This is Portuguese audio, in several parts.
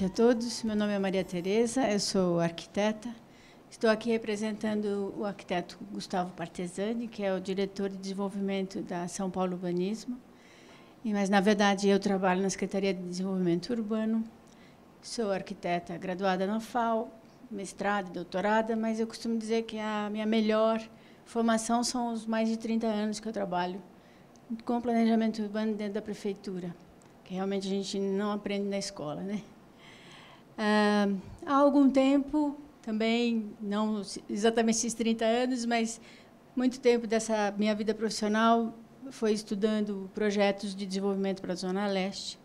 noite a todos. Meu nome é Maria Tereza, eu sou arquiteta. Estou aqui representando o arquiteto Gustavo Partesani, que é o diretor de desenvolvimento da São Paulo Urbanismo. E, mas, na verdade, eu trabalho na Secretaria de Desenvolvimento Urbano. Sou arquiteta graduada na FAO, mestrado e doutorada, mas eu costumo dizer que a minha melhor formação são os mais de 30 anos que eu trabalho com planejamento urbano dentro da prefeitura, que realmente a gente não aprende na escola, né? há algum tempo, também, não exatamente esses 30 anos, mas muito tempo dessa minha vida profissional foi estudando projetos de desenvolvimento para a Zona Leste,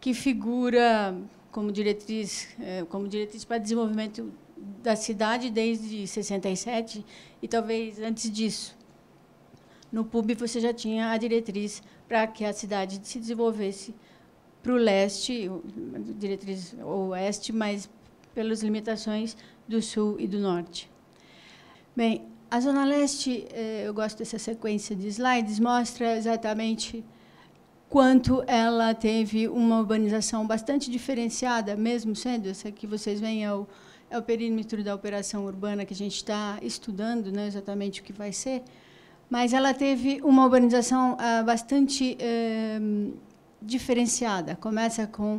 que figura como diretriz, eh, como diretriz para desenvolvimento da cidade desde 67 e talvez antes disso. No PUB você já tinha a diretriz para que a cidade se desenvolvesse para o leste, diretriz oeste, mas pelas limitações do sul e do norte. Bem, a Zona Leste, eh, eu gosto dessa sequência de slides, mostra exatamente quanto ela teve uma urbanização bastante diferenciada, mesmo sendo essa que vocês veem é o, é o perímetro da operação urbana que a gente está estudando, né, exatamente o que vai ser, mas ela teve uma urbanização ah, bastante eh, diferenciada. Começa com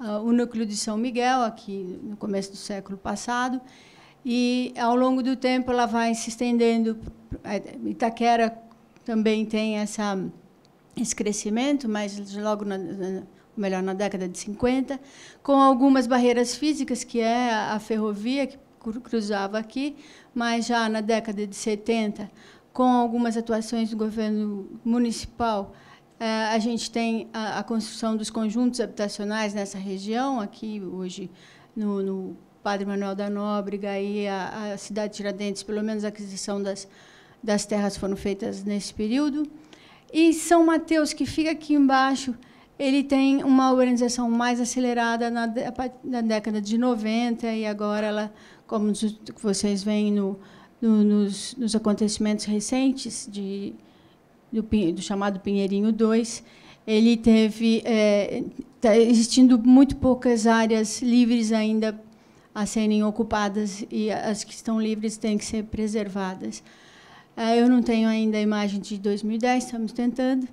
uh, o núcleo de São Miguel, aqui no começo do século passado, e ao longo do tempo ela vai se estendendo. É, Itaquera também tem essa, esse crescimento, mas logo na, na melhor, na década de 50, com algumas barreiras físicas, que é a, ferrovia que cruzava aqui, mas já na década de 70, com algumas atuações do governo municipal, é, a gente tem a, a, construção dos conjuntos habitacionais nessa região, aqui hoje no, no Padre Manuel da Nóbrega e a, a, cidade de Tiradentes, pelo menos a aquisição das, das terras foram feitas nesse período. E São Mateus, que fica aqui embaixo, ele tem uma organização mais acelerada na, na década de 90 e agora ela, como vocês veem no, no, nos, nos acontecimentos recentes de do, do chamado Pinheirinho 2, ele teve é, tá existindo muito poucas áreas livres ainda a serem ocupadas e as que estão livres têm que ser preservadas. É, eu não tenho ainda a imagem de 2010, estamos tentando,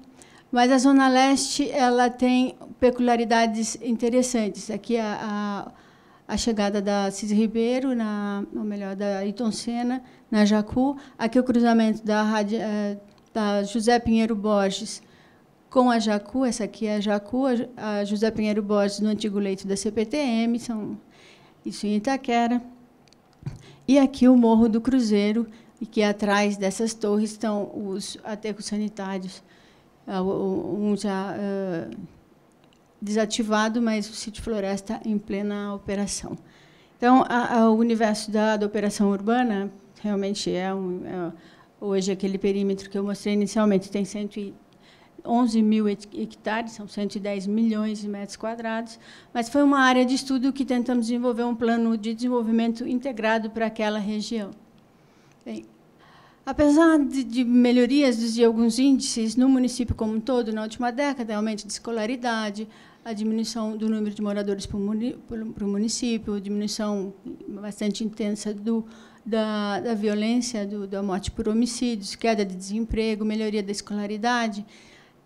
mas a zona leste ela tem peculiaridades interessantes. Aqui a, a, a chegada da Cis Ribeiro, na, ou melhor, da Iton Senna, na Jacu, aqui o cruzamento da rádio, é, da José Pinheiro Borges com a Jacu, essa aqui é a Jacu, a José Pinheiro Borges no antigo leito da CPTM, são isso em Itaquera. E aqui o Morro do Cruzeiro, e que atrás dessas torres estão os aterros sanitários, é, um já uh, desativado, mas o sítio floresta em plena operação. Então, a, a, o universo da, da operação urbana realmente é um, é Hoje, aquele perímetro que eu mostrei inicialmente tem 111 mil hectares, são 110 milhões de metros quadrados, mas foi uma área de estudo que tentamos desenvolver um plano de desenvolvimento integrado para aquela região. Bem, Apesar de, de, melhorias de alguns índices no município como um todo, na última década, aumento de escolaridade, a diminuição do número de moradores para o município, diminuição bastante intensa do da, da violência, do, da morte por homicídios, queda de desemprego, melhoria da escolaridade.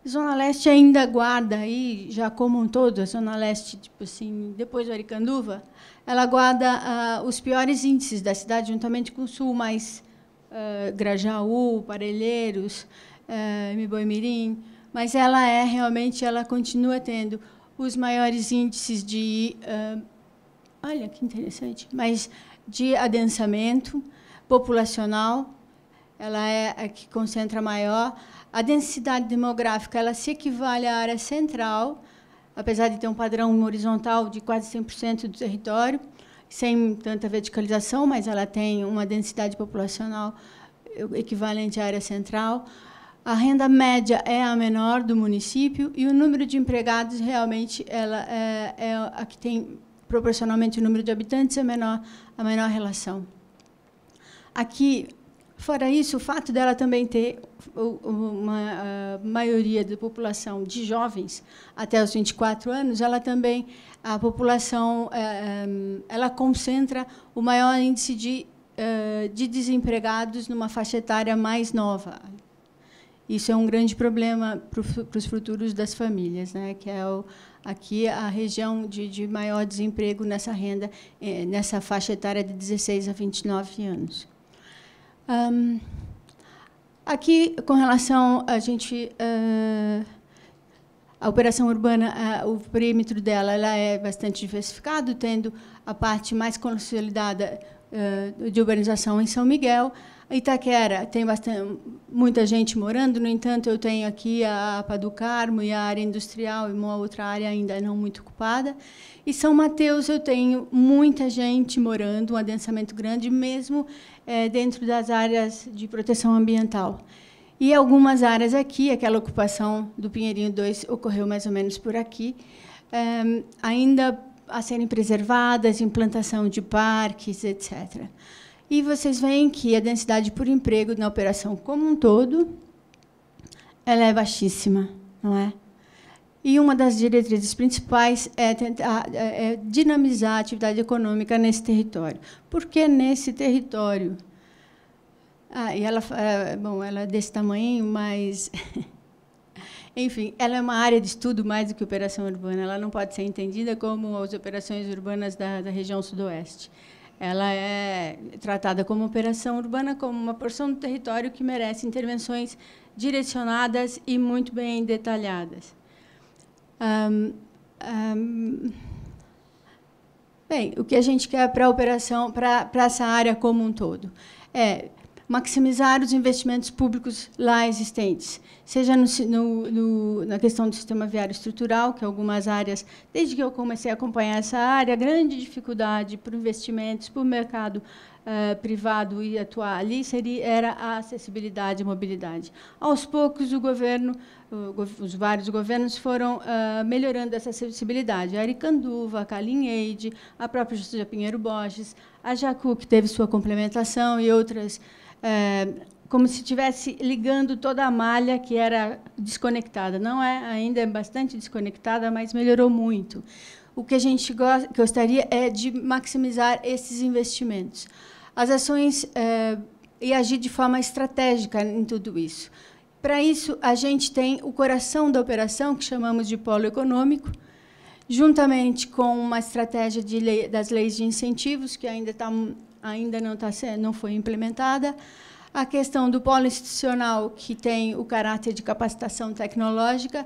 Zona Leste ainda guarda aí, já como um todo, a Zona Leste, tipo assim, depois do Aricanduva, ela guarda uh, os piores índices da cidade, juntamente com o Sul, mais uh, Grajaú, Parelheiros, uh, ah, Miboimirim, mas ela é realmente, ela continua tendo os maiores índices de... Uh, olha, que interessante, mas de adensamento populacional, ela é a que concentra maior. A densidade demográfica ela se equivale à área central, apesar de ter um padrão horizontal de quase 100% do território, sem tanta verticalização, mas ela tem uma densidade populacional equivalente à área central. A renda média é a menor do município e o número de empregados realmente ela é, é a que tem proporcionalmente o número de habitantes, a menor, a menor relação. Aqui, fora isso, o fato dela também ter uma maioria da população de jovens até os 24 anos, ela também, a população, eh, eh, ela concentra o maior índice de, eh, de desempregados numa faixa etária mais nova, isso é um grande problema para os futuros das famílias, né? que é o, aqui a região de, de maior desemprego nessa renda, é, nessa faixa etária de 16 a 29 anos. Um, aqui, com relação a gente... Uh, a operação urbana, o perímetro dela ela é bastante diversificado, tendo a parte mais consolidada ah, de urbanização em São Miguel, Itaquera tem bastante, muita gente morando, no entanto, eu tenho aqui a APA do Carmo e a área industrial e uma outra área ainda não muito ocupada. E São Mateus eu tenho muita gente morando, um adensamento grande, mesmo é, dentro das áreas de proteção ambiental. E algumas áreas aqui, aquela ocupação do Pinheirinho 2 ocorreu mais ou menos por aqui, é, ainda a serem preservadas, implantação de parques, etc. E vocês veem que a densidade por emprego na operação como um todo ela é baixíssima, não é? E uma das diretrizes principais é tentar é, é dinamizar a atividade econômica nesse território. Por que nesse território? Ah, e ela, é, bom, ela é desse tamanho, mas Enfim, ela é uma área de estudo mais do que operação urbana. Ela não pode ser entendida como as operações urbanas da, da região sudoeste ela é tratada como operação urbana, como uma porção do território que merece intervenções direcionadas e muito bem detalhadas. Um, um, bem, o que a gente quer para a operação, para essa área como um todo? É maximizar os investimentos públicos lá existentes, seja no, no, no, na questão do sistema viário estrutural, que algumas áreas, desde que eu comecei a acompanhar essa área, grande dificuldade para investimentos, para o mercado eh, privado e atuar ali seria, era a acessibilidade e mobilidade. Aos poucos, o governo, os vários governos foram eh, melhorando essa acessibilidade. A Aricanduva, a Calinheide, a própria Justiça Pinheiro Borges, a Jacu, que teve sua complementação, e outras é, como se estivesse ligando toda a malha que era desconectada. Não é ainda é bastante desconectada, mas melhorou muito. O que a gente gostaria é de maximizar esses investimentos. As ações é, e agir de forma estratégica em tudo isso. Para isso, a gente tem o coração da operação, que chamamos de polo econômico, juntamente com uma estratégia lei, das leis de incentivos, que ainda está ainda não, tá, não foi implementada. A questão do polo institucional, que tem o caráter de capacitação tecnológica,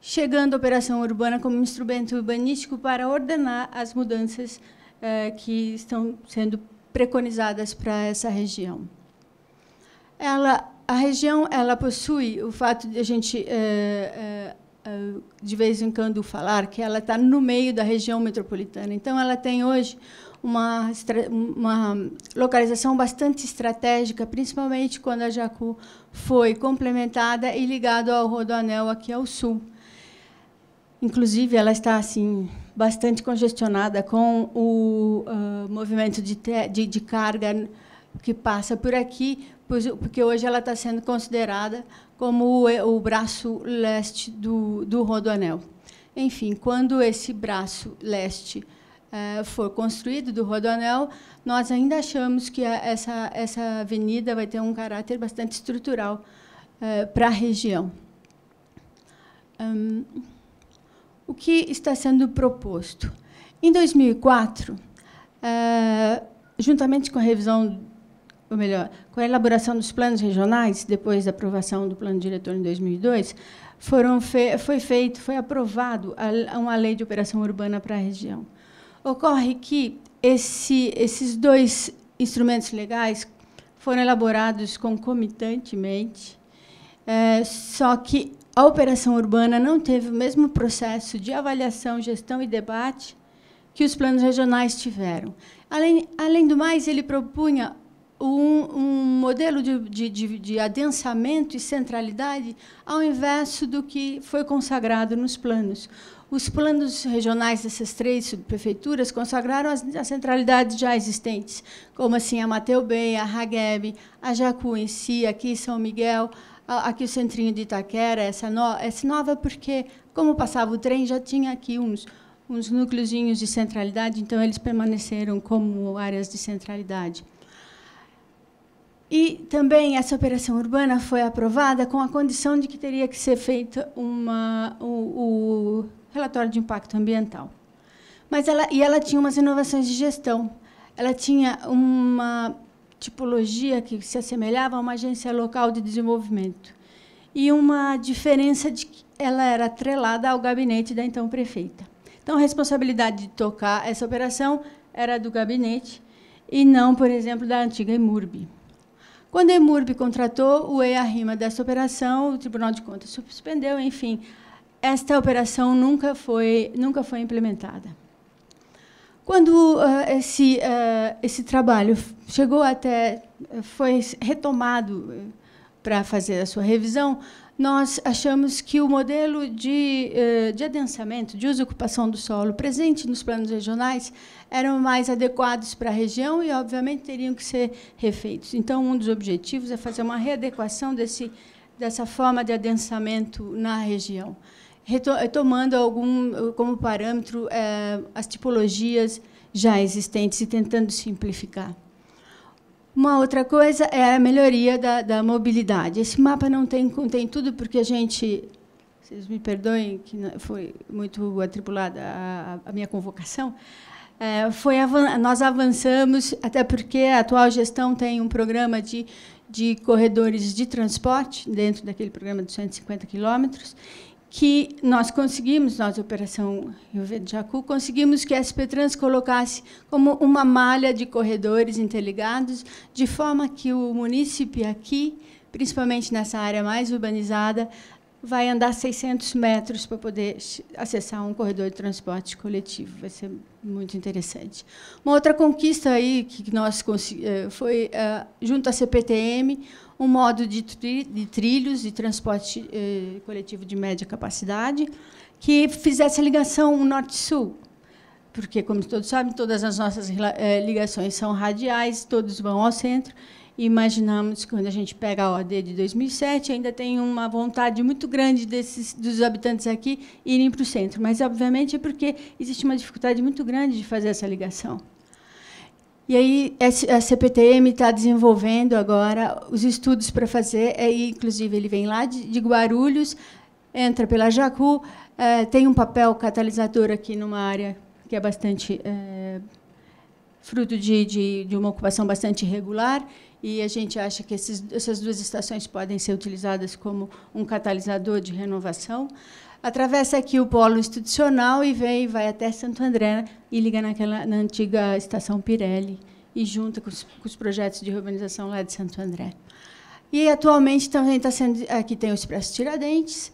chegando a operação urbana como instrumento urbanístico para ordenar as mudanças eh, que estão sendo preconizadas para essa região. Ela, a região ela possui o fato de a gente eh, eh, eh de vez em quando falar que ela está no meio da região metropolitana. Então, ela tem hoje uma, uma localização bastante estratégica, principalmente quando a Jacu foi complementada e ligada ao Rodoanel aqui ao sul. Inclusive, ela está assim bastante congestionada com o uh, movimento de, de, de carga que passa por aqui, porque hoje ela está sendo considerada como o, eh, o braço leste do, do Rodoanel. Enfim, quando esse braço leste é, for construído do Rodoanel, nós ainda achamos que essa, essa avenida vai ter um caráter bastante estrutural é, para a região. Um, o que está sendo proposto? Em 2004, é, juntamente com a revisão, ou melhor, com a elaboração dos planos regionais, depois da aprovação do plano diretor em 2002, foram fe foi feito, foi aprovado a, uma lei de operação urbana para a região. Ocorre que esse, esses dois instrumentos legais foram elaborados concomitantemente, é, só que a operação urbana não teve o mesmo processo de avaliação, gestão e debate que os planos regionais tiveram. Além, além do mais, ele propunha um, um modelo de, de, de, de adensamento e centralidade ao inverso do que foi consagrado nos planos. Os planos regionais dessas três subprefeituras consagraram as, as, centralidades já existentes, como assim a Mateu Bem, a Hageb, a Jacu em si, aqui São Miguel, a, aqui o centrinho de Itaquera, essa, no, essa nova, porque como passava o trem, já tinha aqui uns, uns núcleozinhos de centralidade, então eles permaneceram como áreas de centralidade. E também essa operação urbana foi aprovada com a condição de que teria que ser feita uma, o, o relatório de impacto ambiental. Mas ela, e ela tinha umas inovações de gestão. Ela tinha uma tipologia que se assemelhava a uma agência local de desenvolvimento. E uma diferença de que ela era atrelada ao gabinete da então prefeita. Então, a responsabilidade de tocar essa operação era do gabinete e não, por exemplo, da antiga Emurbi. Quando a EMURB contratou o EIA-RIMA dessa operação, o Tribunal de Contas suspendeu, enfim, esta operação nunca foi, nunca foi implementada. Quando uh, esse, uh, esse trabalho chegou até, eh, foi retomado para fazer a sua revisão, nós achamos que o modelo de, eh, de adensamento, de uso e ocupação do solo presente nos planos regionais eram mais adequados para a região e, obviamente, teriam que ser refeitos. Então, um dos objetivos é fazer uma readequação desse, dessa forma de adensamento na região, retomando algum, como parâmetro eh, as tipologias já existentes e tentando simplificar. Uma outra coisa é a melhoria da, da mobilidade. Esse mapa não tem, tem tudo porque a gente vocês me perdoem que foi muito atribulada a, a minha convocação. É, foi avan nós avançamos até porque a atual gestão tem um programa de de corredores de transporte dentro daquele programa dos 150 quilômetros que nós conseguimos, nós, Operação Rio Verde Jacu, conseguimos que a SP Trans colocasse como uma malha de corredores interligados, de forma que o munícipe aqui, principalmente nessa área mais urbanizada, vai andar 600 metros para poder acessar um corredor de transporte coletivo. Vai ser muito interessante. Uma outra conquista aí que nós eh, foi eh, junto à CPTM um modo de, tri de trilhos de transporte eh, coletivo de média capacidade que fizesse a ligação norte-sul porque, como todos sabem, todas as nossas ligações são radiais, todos vão ao centro, e imaginamos que quando a gente pega a OAD de 2007, ainda tem uma vontade muito grande desses, dos habitantes aqui irem para o centro. Mas, obviamente, é porque existe uma dificuldade muito grande de fazer essa ligação. E aí a CPTM está desenvolvendo agora os estudos para fazer, é inclusive ele vem lá de, de Guarulhos, entra pela Jacu, é, tem um papel catalisador aqui numa área que é bastante é, fruto de, de, de uma ocupação bastante irregular, e a gente acha que esses, essas duas estações podem ser utilizadas como um catalisador de renovação. Atravessa aqui o polo institucional e vem vai até Santo André e liga naquela, na antiga estação Pirelli e junta com os, com os projetos de urbanização lá de Santo André. E atualmente também está sendo aqui tem o Expresso Tiradentes.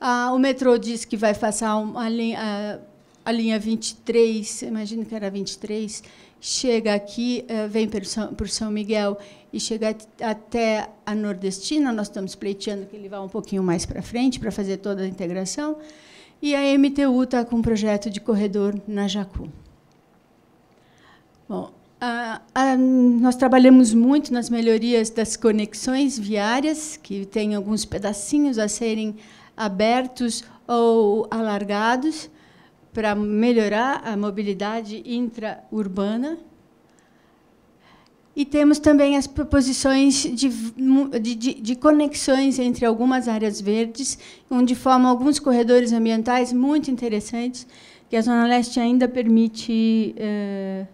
Ah, o metrô diz que vai passar uma linha, a, a linha 23, imagino que era 23, chega aqui, eh, vem por São Miguel e chega até a Nordestina, nós estamos pleiteando que ele vá um pouquinho mais para frente para fazer toda a integração, e a MTU está com um projeto de corredor na Jacu. Bom, a, a, nós trabalhamos muito nas melhorias das conexões viárias, que tem alguns pedacinhos a serem abertos ou alargados, para melhorar a mobilidade intraurbana. E temos também as proposições de, de, de, conexões entre algumas áreas verdes, onde formam alguns corredores ambientais muito interessantes, que a Zona Leste ainda permite. Eh,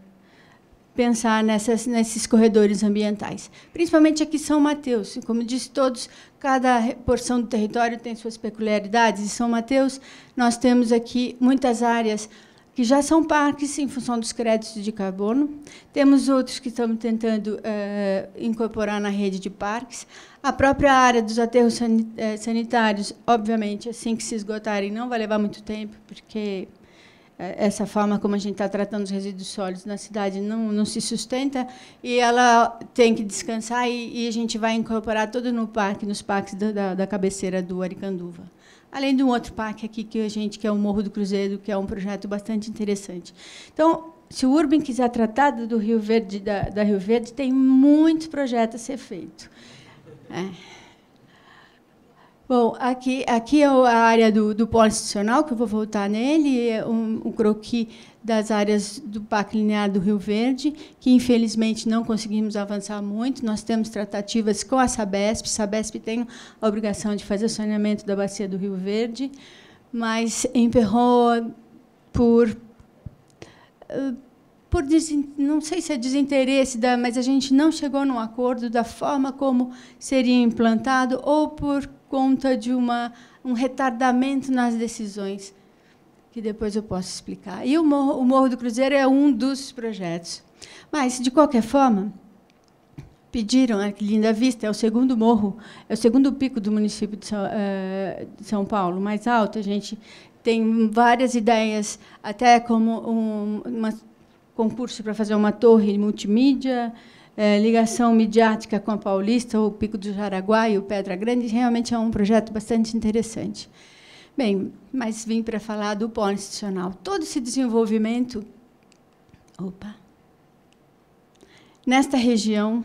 pensar nessas, nesses corredores ambientais. Principalmente aqui em São Mateus. Como disse todos, cada porção do território tem suas peculiaridades. Em São Mateus, nós temos aqui muitas áreas que já são parques em função dos créditos de carbono. Temos outros que estamos tentando é, incorporar na rede de parques. A própria área dos aterros eh, sanitários, obviamente, assim que se esgotarem, não vai levar muito tempo, porque é, essa forma como a gente está tratando os resíduos sólidos na cidade não, não se sustenta e ela tem que descansar e, e a gente vai incorporar tudo no parque, nos parques da, da, da cabeceira do Aricanduva. Além de um outro parque aqui que a gente que é o Morro do Cruzeiro, que é um projeto bastante interessante. Então, se o Urban quiser tratar do Rio Verde, da, da Rio Verde, tem muitos projetos a ser feito. É. Bom, aqui, aqui é a área do, do polo institucional, que eu vou voltar nele, é um, um croqui das áreas do Parque Linear do Rio Verde, que infelizmente não conseguimos avançar muito. Nós temos tratativas com a Sabesp, a Sabesp tem a obrigação de fazer o saneamento da bacia do Rio Verde, mas emperrou por eh, por não sei se é desinteresse da, mas a gente não chegou num acordo da forma como seria implantado ou por conta de uma, um retardamento nas decisões, que depois eu posso explicar. E o Morro, o Morro do Cruzeiro é um dos projetos. Mas, de qualquer forma, pediram é, que Linda Vista, é o segundo morro, é o segundo pico do município de São, eh, de São Paulo, mais alto. A gente tem várias ideias, até como um uma, concurso para fazer uma torre multimídia, é, ligação midiática com a Paulista, o Pico do Jaraguá e o Pedra Grande, realmente é um projeto bastante interessante. Bem, mas vim para falar do polo institucional. Todo esse desenvolvimento. Opa! Nesta região,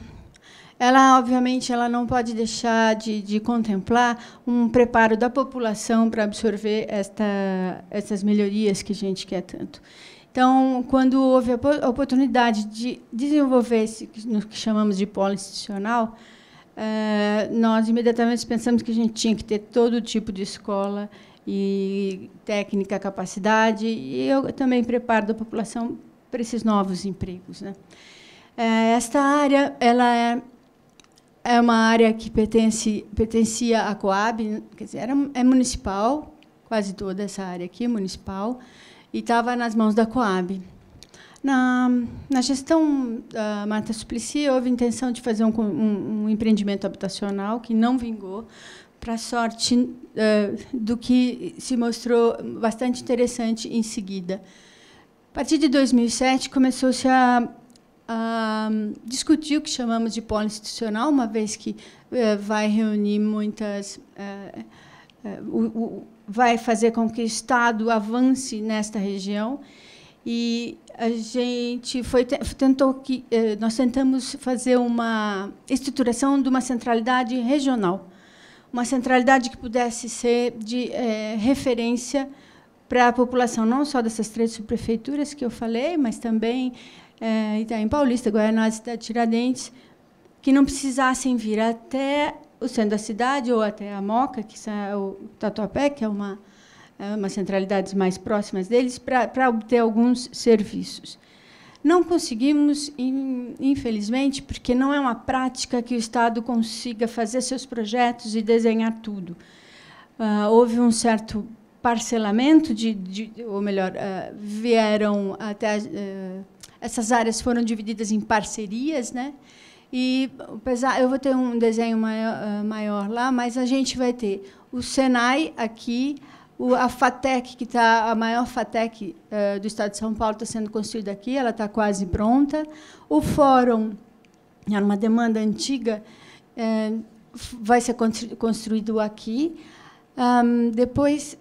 ela, obviamente, ela não pode deixar de, de contemplar um preparo da população para absorver esta, essas melhorias que a gente quer tanto. Então, quando houve a oportunidade de desenvolver esse, no que chamamos de polo institucional, eh, nós imediatamente pensamos que a gente tinha que ter todo tipo de escola e técnica, capacidade, e eu também preparo a população para esses novos empregos. Né? Eh, esta área ela é, é uma área que pertence, pertencia à Coab, quer dizer, era, é municipal, quase toda essa área aqui é municipal, municipal, e estava nas mãos da Coab. Na, na gestão da ah, Marta Suplicy, houve intenção de fazer um, um, um empreendimento habitacional que não vingou, para sorte uh, do que se mostrou bastante interessante em seguida. A partir de 2007, começou-se a, a, discutir o que chamamos de polo institucional, uma vez que uh, vai reunir muitas. Uh, o, o, vai fazer com que o Estado avance nesta região. E a gente foi tentou que eh, nós tentamos fazer uma estruturação de uma centralidade regional, uma centralidade que pudesse ser de é, referência para a população não só dessas três subprefeituras que eu falei, mas também é, Itaim Paulista, Goiânia e Cidade Tiradentes, que não precisassem vir até o centro da cidade ou até a Moca, que é o Tatuapé, que é uma é centralidades mais próximas deles para obter alguns serviços. Não conseguimos, infelizmente, porque não é uma prática que o Estado consiga fazer seus projetos e desenhar tudo. Uh, houve um certo parcelamento de, de ou melhor, uh, vieram até uh, essas áreas foram divididas em parcerias, né? E apesar, eu vou ter um desenho maior, eh, maior, lá, mas a gente vai ter o Senai aqui, o, a FATEC, que está a maior FATEC eh, do Estado de São Paulo, está sendo construída aqui, ela está quase pronta. O Fórum, era é uma demanda antiga, eh, vai ser construído aqui. Um, depois,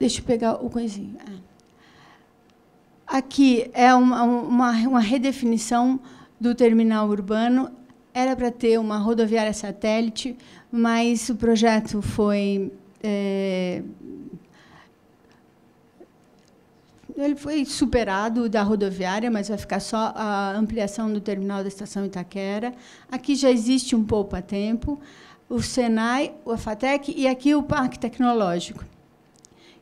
deixa eu pegar o coisinho. Ah. Aqui é uma, uma, uma redefinição do terminal urbano. Era para ter uma rodoviária satélite, mas o projeto foi. É, ele foi superado da rodoviária, mas vai ficar só a ampliação do terminal da estação Itaquera. Aqui já existe um pouco a tempo o Senai, o Afatec e aqui o Parque Tecnológico,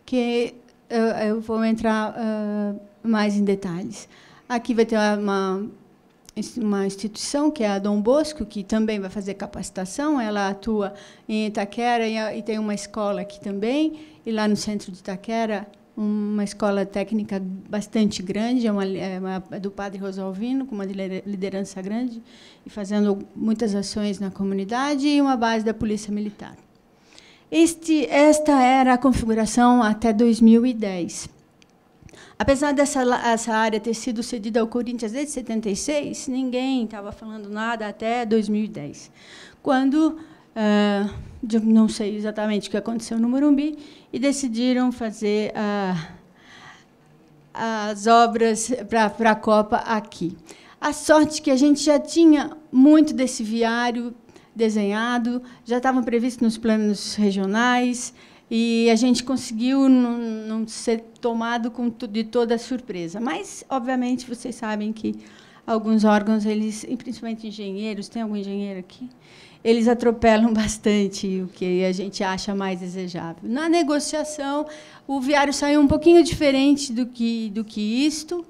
que eu, eu vou entrar uh, mais em detalhes. Aqui vai ter uma uma instituição que é a Dom Bosco, que também vai fazer capacitação. Ela atua em Itaquera e tem uma escola aqui também. E lá no centro de Itaquera, uma escola técnica bastante grande, é uma, é uma é do padre Rosalvino, com uma liderança grande, e fazendo muitas ações na comunidade, e uma base da Polícia Militar. Este, esta era a configuração até 2010. Apesar dessa essa área ter sido cedida ao Corinthians desde 76, ninguém estava falando nada até 2010, quando uh, não sei exatamente o que aconteceu no Morumbi e decidiram fazer uh, as obras para a Copa aqui. A sorte que a gente já tinha muito desse viário desenhado, já estavam previstos nos planos regionais, e a gente conseguiu não, não ser tomado com, de toda surpresa. Mas, obviamente, vocês sabem que alguns órgãos, eles, principalmente engenheiros, tem algum engenheiro aqui? Eles atropelam bastante o que a gente acha mais desejável. Na negociação, o viário saiu um pouquinho diferente do que, do que isto,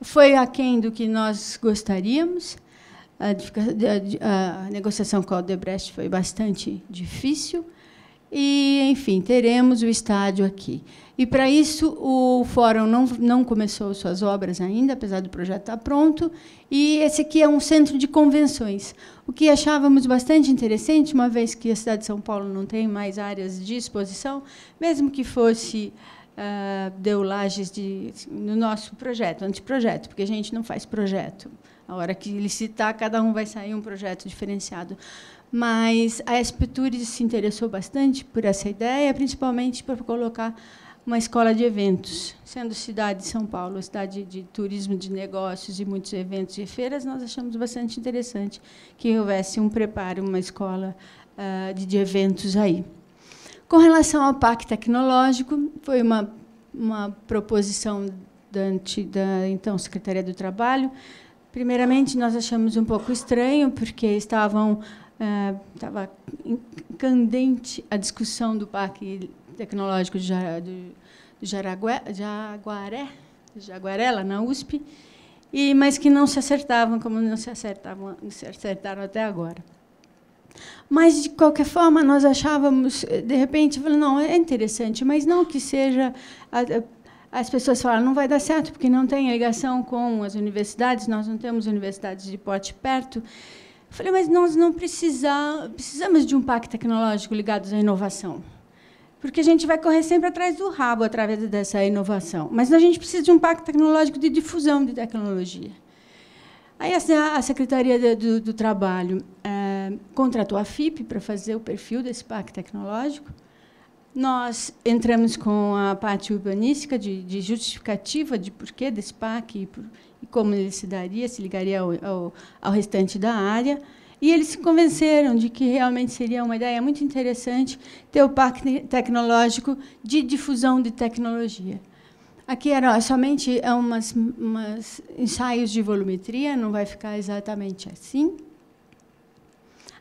foi aquém do que nós gostaríamos. A, a, a negociação com a Odebrecht foi bastante difícil. E, enfim, teremos o estádio aqui. E, para isso, o Fórum não, não começou suas obras ainda, apesar do projeto estar tá pronto. E esse aqui é um centro de convenções, o que achávamos bastante interessante, uma vez que a cidade de São Paulo não tem mais áreas de exposição, mesmo que fosse uh, deu lajes de, no nosso projeto, anteprojeto, porque a gente não faz projeto. A hora que licitar, cada um vai sair um projeto diferenciado. Mas a Espeturi se interessou bastante por essa ideia, principalmente para colocar uma escola de eventos. Sendo cidade de São Paulo, cidade de turismo, de negócios e muitos eventos e feiras, nós achamos bastante interessante que houvesse um preparo, uma escola uh, de, de eventos aí. Com relação ao PAC tecnológico, foi uma, uma proposição da, da então Secretaria do Trabalho. Primeiramente, nós achamos um pouco estranho, porque estavam estava ah, uh, candente a discussão do Parque Tecnológico de, Jara, do, Jaragué, Jaguaré, Jaguarela, na USP, e, mas que não se acertavam como não se, acertavam, se acertaram até agora. Mas, de qualquer forma, nós achávamos, de repente, não, é interessante, mas não que seja. As pessoas falam, não vai dar certo, porque não tem ligação com as universidades, nós não temos universidades de porte perto. Eu falei, mas nós não precisamos de um pacto tecnológico ligado à inovação. Porque a gente vai correr sempre atrás do rabo através dessa inovação. Mas a gente precisa de um pacto tecnológico de difusão de tecnologia. Aí assim, a Secretaria do, do Trabalho é, contratou a FIP para fazer o perfil desse pacto tecnológico. Nós entramos com a parte urbanística de, de justificativa de porquê desse PAC e, por, e como ele se daria, se ligaria ao, ao, ao restante da área. E eles se convenceram de que realmente seria uma ideia muito interessante ter o parque tecnológico de difusão de tecnologia. Aqui era somente é umas, umas ensaios de volumetria, não vai ficar exatamente assim.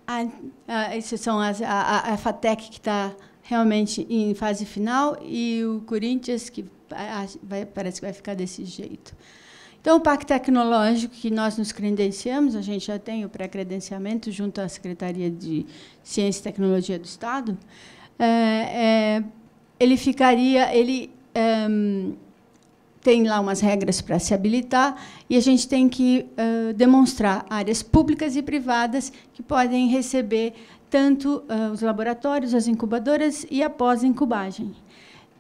A, a, essas são as, a, a FATEC que está realmente em fase final e o Corinthians que vai, parece que vai ficar desse jeito. Então, o Pacto Tecnológico que nós nos credenciamos, a gente já tem o pré-credenciamento junto à Secretaria de Ciência e Tecnologia do Estado, é, é, ele ficaria, ele é, tem lá umas regras para se habilitar e a gente tem que demonstrar áreas públicas e privadas que podem receber tanto os laboratórios, as incubadoras e a incubagem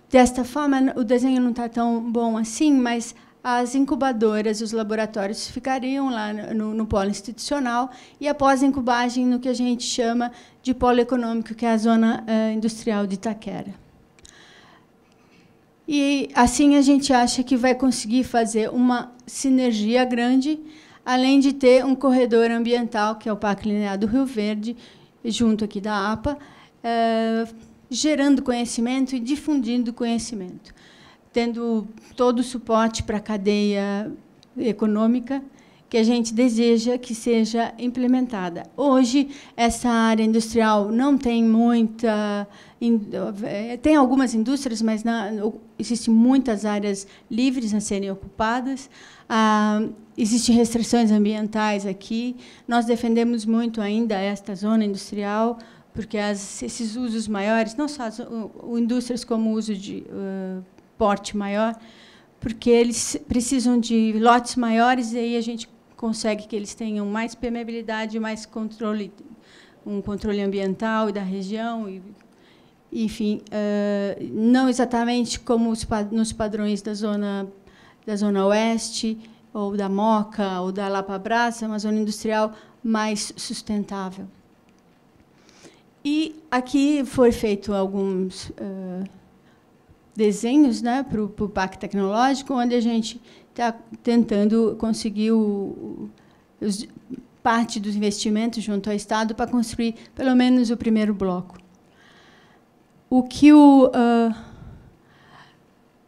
Desta forma, o desenho não está tão bom assim, mas as incubadoras os laboratórios ficariam lá no, no, polo institucional e após a incubagem no que a gente chama de polo econômico, que é a zona eh, industrial de Itaquera. E assim a gente acha que vai conseguir fazer uma sinergia grande, além de ter um corredor ambiental, que é o Parque Linear do Rio Verde, junto aqui da APA, eh, gerando conhecimento e difundindo conhecimento tendo todo o suporte para a cadeia econômica que a gente deseja que seja implementada. Hoje, essa área industrial não tem muita. Eh, tem algumas indústrias, mas existem muitas áreas livres a serem ocupadas. Ah, existem restrições ambientais aqui. Nós defendemos muito ainda esta zona industrial, porque as, esses usos maiores, não só as, o, indústrias como o uso de. Uh, porte maior, porque eles precisam de lotes maiores e aí a gente consegue que eles tenham mais permeabilidade, mais controle, um controle ambiental e da região, e, enfim, uh, não exatamente como os, nos padrões da zona da zona oeste ou da Moca ou da Lapa Brasa, uma zona industrial mais sustentável. E aqui foi feito alguns uh, desenhos né, para o Parque Tecnológico, onde a gente está tentando conseguir o, os, parte dos investimentos junto ao Estado para construir pelo menos o primeiro bloco. O que o, uh,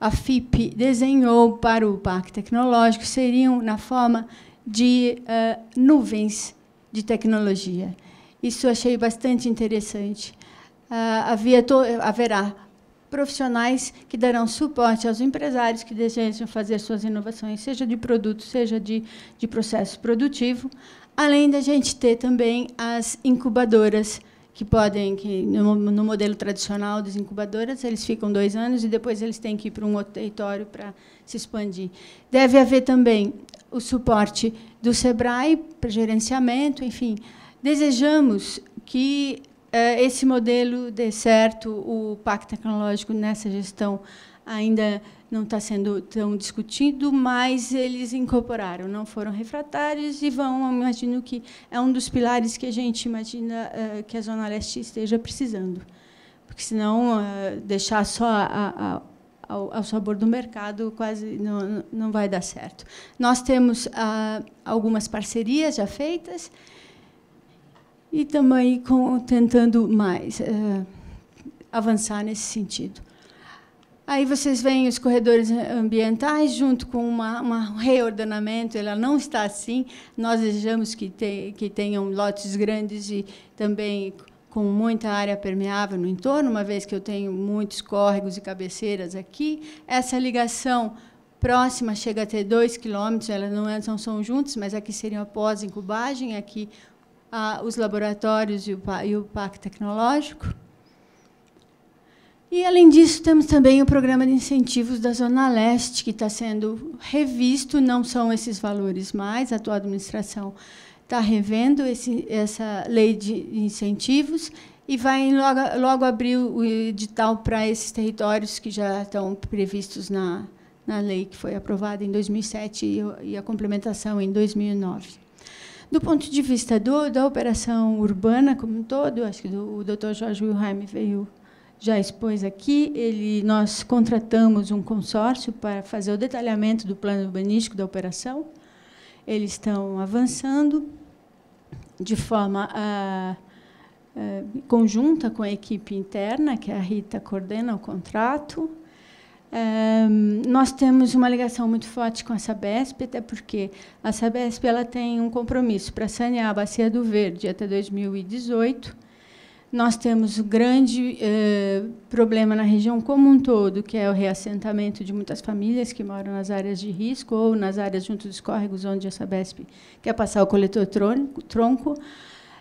a FIP desenhou para o Parque Tecnológico seriam na forma de uh, nuvens de tecnologia. Isso achei bastante interessante. Uh, havia haverá profissionais que darão suporte aos empresários que desejam fazer suas inovações, seja de produto, seja de, de processo produtivo, além da gente ter também as incubadoras que podem, que no, no, modelo tradicional das incubadoras, eles ficam dois anos e depois eles têm que ir para um outro território para se expandir. Deve haver também o suporte do SEBRAE para gerenciamento, enfim. Desejamos que é, esse modelo dê certo, o Pacto Tecnológico nessa gestão ainda não está sendo tão discutido, mas eles incorporaram, não foram refratários e vão, imagino que é um dos pilares que a gente imagina é, que a Zona Leste esteja precisando. Porque, senão, é, deixar só a, a, ao, ao, sabor do mercado quase não, não vai dar certo. Nós temos ah, algumas parcerias já feitas, e também com, tentando mais uh, avançar nesse sentido. Aí vocês veem os corredores ambientais junto com um reordenamento, ela não está assim. Nós desejamos que, te, que tenham lotes grandes e também com muita área permeável no entorno, uma vez que eu tenho muitos córregos e cabeceiras aqui. Essa ligação próxima chega até 2 quilômetros, elas é, não, são juntas, mas aqui seriam após incubagem, aqui os laboratórios e o, e o PAC tecnológico. E, além disso, temos também o programa de incentivos da Zona Leste, que está sendo revisto, não são esses valores mais, a atual administração está revendo esse, essa lei de incentivos e vai logo, logo abrir o edital para esses territórios que já estão previstos na, na lei que foi aprovada em 2007 e, e a complementação em 2009. Do ponto de vista do, da operação urbana como um todo, acho que do, o Dr. Jorge Wilhelm veio já expôs aqui, ele, nós contratamos um consórcio para fazer o detalhamento do plano urbanístico da operação. Eles estão avançando de forma a, ah, a, ah, conjunta com a equipe interna, que a Rita coordena o contrato, um, nós temos uma ligação muito forte com a Sabesp, até porque a Sabesp ela tem um compromisso para sanear a Bacia do Verde até 2018. Nós temos o um grande uh, problema na região como um todo, que é o reassentamento de muitas famílias que moram nas áreas de risco ou nas áreas junto dos córregos onde a Sabesp quer passar o coletor tronco.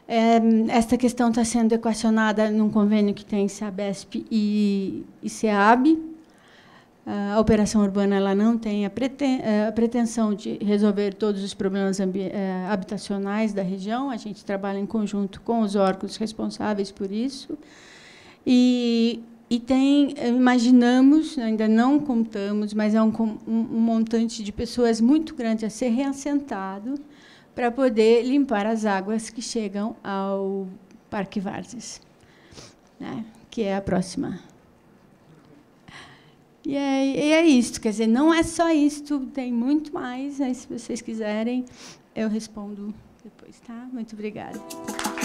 É, esta questão está sendo equacionada num convênio que tem Sabesp e, e SEAB a operação urbana ela não tem a, pretensão de resolver todos os problemas eh, habitacionais da região. A gente trabalha em conjunto com os órgãos responsáveis por isso. E, e tem, imaginamos, ainda não contamos, mas é um, um montante de pessoas muito grande a ser reassentado para poder limpar as águas que chegam ao Parque Varzes, né? que é a próxima e é, e é isso, quer dizer, não é só isso, tem muito mais, né, se vocês quiserem, eu respondo depois, tá? Muito obrigada.